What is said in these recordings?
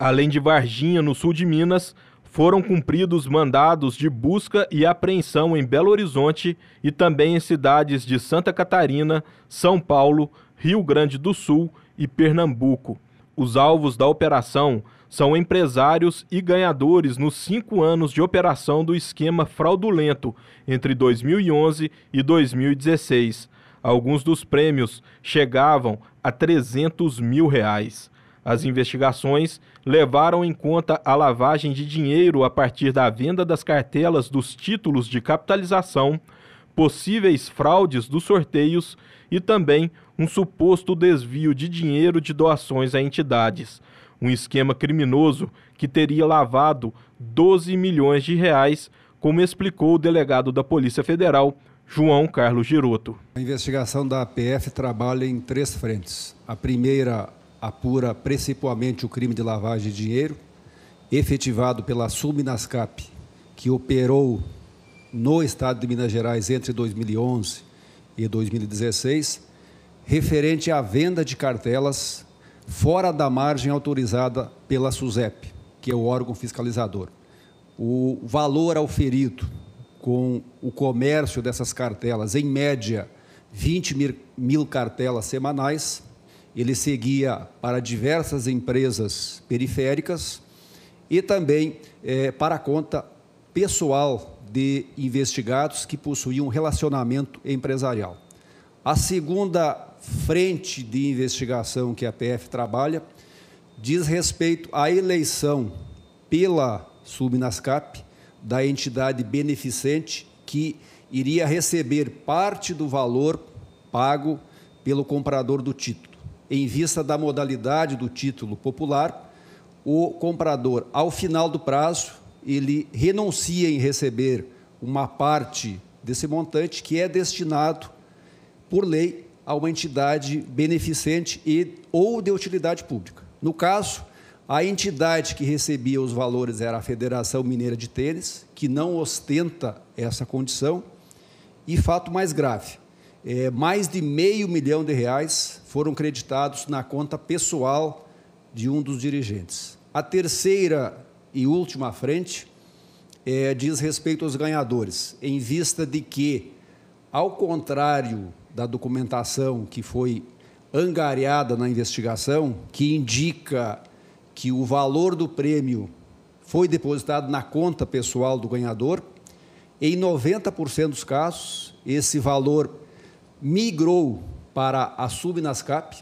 além de Varginha, no sul de Minas, foram cumpridos mandados de busca e apreensão em Belo Horizonte e também em cidades de Santa Catarina, São Paulo, Rio Grande do Sul e Pernambuco. Os alvos da operação são empresários e ganhadores nos cinco anos de operação do esquema fraudulento entre 2011 e 2016. Alguns dos prêmios chegavam a 300 mil reais. As investigações levaram em conta a lavagem de dinheiro a partir da venda das cartelas dos títulos de capitalização, possíveis fraudes dos sorteios e também um suposto desvio de dinheiro de doações a entidades. Um esquema criminoso que teria lavado 12 milhões de reais, como explicou o delegado da Polícia Federal, João Carlos Giroto. A investigação da APF trabalha em três frentes. A primeira, apura principalmente o crime de lavagem de dinheiro, efetivado pela Subnascap, que operou no estado de Minas Gerais entre 2011 e 2016, referente à venda de cartelas fora da margem autorizada pela SUSEP, que é o órgão fiscalizador. O valor auferido com o comércio dessas cartelas, em média, 20 mil cartelas semanais, ele seguia para diversas empresas periféricas e também é, para a conta pessoal de investigados que possuíam relacionamento empresarial. A segunda frente de investigação que a PF trabalha diz respeito à eleição pela Subnascap da entidade beneficente que iria receber parte do valor pago pelo comprador do título em vista da modalidade do título popular, o comprador, ao final do prazo, ele renuncia em receber uma parte desse montante que é destinado, por lei, a uma entidade beneficente e, ou de utilidade pública. No caso, a entidade que recebia os valores era a Federação Mineira de Tênis, que não ostenta essa condição. E fato mais grave, é, mais de meio milhão de reais foram creditados na conta pessoal de um dos dirigentes. A terceira e última frente é, diz respeito aos ganhadores, em vista de que, ao contrário da documentação que foi angariada na investigação, que indica que o valor do prêmio foi depositado na conta pessoal do ganhador, em 90% dos casos, esse valor migrou para a Subnascap,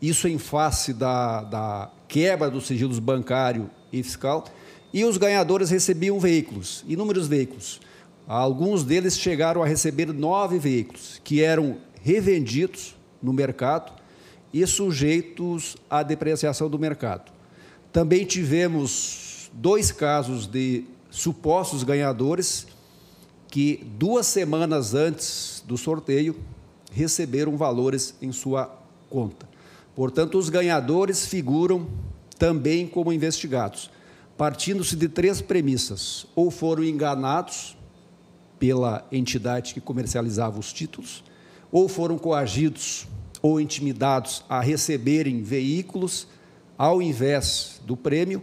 isso em face da, da quebra dos sigilos bancário e fiscal, e os ganhadores recebiam veículos, inúmeros veículos. Alguns deles chegaram a receber nove veículos, que eram revendidos no mercado e sujeitos à depreciação do mercado. Também tivemos dois casos de supostos ganhadores que, duas semanas antes do sorteio, receberam valores em sua conta. Portanto, os ganhadores figuram também como investigados, partindo-se de três premissas: ou foram enganados pela entidade que comercializava os títulos, ou foram coagidos ou intimidados a receberem veículos ao invés do prêmio,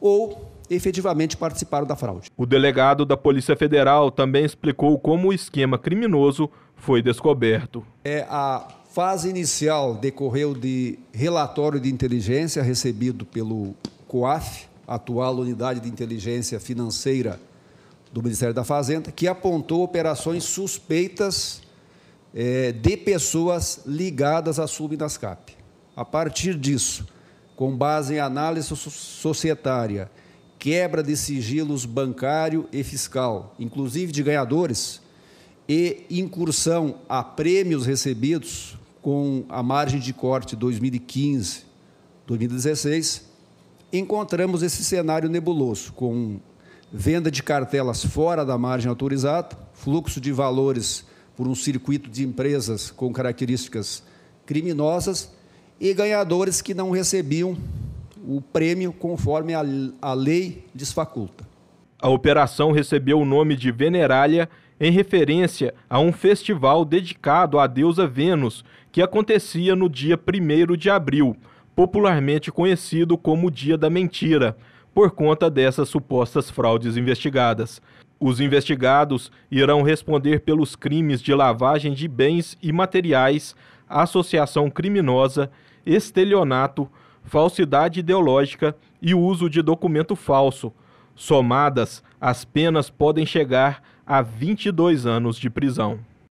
ou efetivamente participaram da fraude. O delegado da Polícia Federal também explicou como o esquema criminoso foi descoberto. É a fase inicial decorreu de relatório de inteligência recebido pelo COAF, atual unidade de inteligência financeira do Ministério da Fazenda, que apontou operações suspeitas é, de pessoas ligadas à Subnascap. A partir disso, com base em análise societária quebra de sigilos bancário e fiscal, inclusive de ganhadores, e incursão a prêmios recebidos com a margem de corte 2015, 2016, encontramos esse cenário nebuloso, com venda de cartelas fora da margem autorizada, fluxo de valores por um circuito de empresas com características criminosas e ganhadores que não recebiam o prêmio conforme a, a lei lhes faculta. A operação recebeu o nome de Venerália em referência a um festival dedicado à deusa Vênus, que acontecia no dia 1 de abril, popularmente conhecido como o Dia da Mentira, por conta dessas supostas fraudes investigadas. Os investigados irão responder pelos crimes de lavagem de bens e materiais, associação criminosa, estelionato, falsidade ideológica e uso de documento falso. Somadas, as penas podem chegar a 22 anos de prisão.